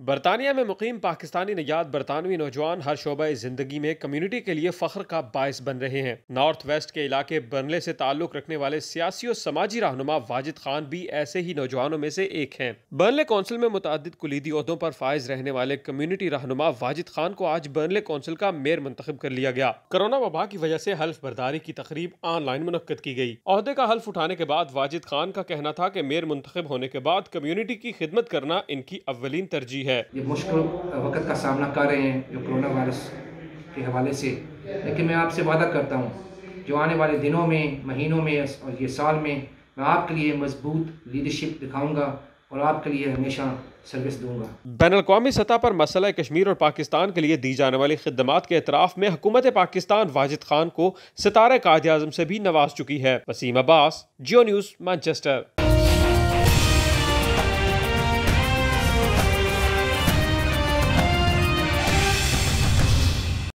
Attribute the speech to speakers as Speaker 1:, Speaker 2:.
Speaker 1: बरतानिया में मुकम पाकिस्तानी नजात बरतानवी नौजवान हर शोबा ज़िंदगी में कम्यूनिटी के लिए फ़ख्र का बायस बन रहे हैं नॉर्थ वेस्ट के इलाके बर्नले से ताल्लुक़ रखने वाले सियासी और समाजी रहनुमा वाजिद खान भी ऐसे ही नौजवानों में से एक हैं बर्नले कौंसिल में मुतद कुलीदी अहदों पर फायज रहने वाले कम्यूनिटी रहनुमा वाजिद खान को आज बनले कौंसिल का मेयर मंतखब कर लिया गया कोरोना वबा की वजह से हल्फ बर्दारी की तकरीब ऑनलाइन मुनद की गई अहदे का हल्फ उठाने के बाद वाजिद खान का कहना था की मेयर मंतखब होने के बाद कम्यूनिटी की खिदमत करना इनकी अवलिन तरजीह
Speaker 2: है ये मुश्किल वक्त का सामना कर रहे हैं जो कोरोना वायरस के हवाले से लेकिन मैं आपसे वादा करता हूँ जो आने वाले दिनों में महीनों में और ये साल में मैं आपके लिए मजबूत लीडरशिप दिखाऊँगा और आपके लिए हमेशा बैन
Speaker 1: अवी सतह पर मसला कश्मीर और पाकिस्तान के लिए दी जाने वाली खदमात के अतराफ़ में हकूमत पाकिस्तान वाजिद खान को सितारे कायद अजम से भी नवाज चुकी है Waseem Abbas Geo News
Speaker 3: Manchester